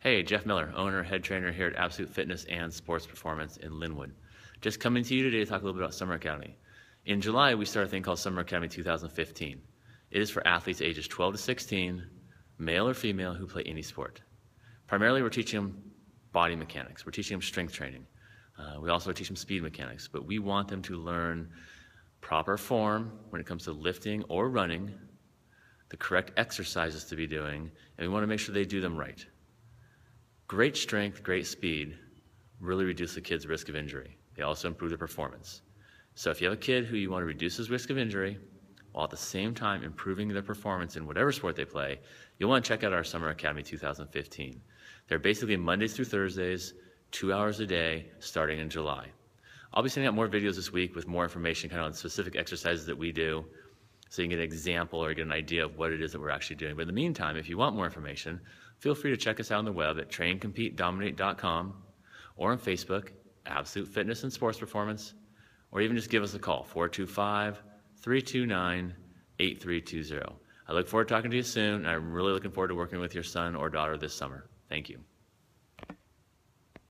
Hey, Jeff Miller, owner, head trainer here at Absolute Fitness and Sports Performance in Linwood. Just coming to you today to talk a little bit about Summer Academy. In July, we started a thing called Summer Academy 2015. It is for athletes ages 12 to 16, male or female, who play any sport. Primarily, we're teaching them body mechanics, we're teaching them strength training. Uh, we also teach them speed mechanics, but we want them to learn proper form when it comes to lifting or running, the correct exercises to be doing, and we want to make sure they do them right. Great strength, great speed really reduce the kid's risk of injury. They also improve their performance. So if you have a kid who you want to reduce his risk of injury, while at the same time improving their performance in whatever sport they play, you'll want to check out our Summer Academy 2015. They're basically Mondays through Thursdays, two hours a day, starting in July. I'll be sending out more videos this week with more information kind of on specific exercises that we do, so you can get an example or get an idea of what it is that we're actually doing. But in the meantime, if you want more information, feel free to check us out on the web at traincompete.dominate.com or on Facebook, Absolute Fitness and Sports Performance, or even just give us a call, 425 329 8320. I look forward to talking to you soon, and I'm really looking forward to working with your son or daughter this summer. Thank you.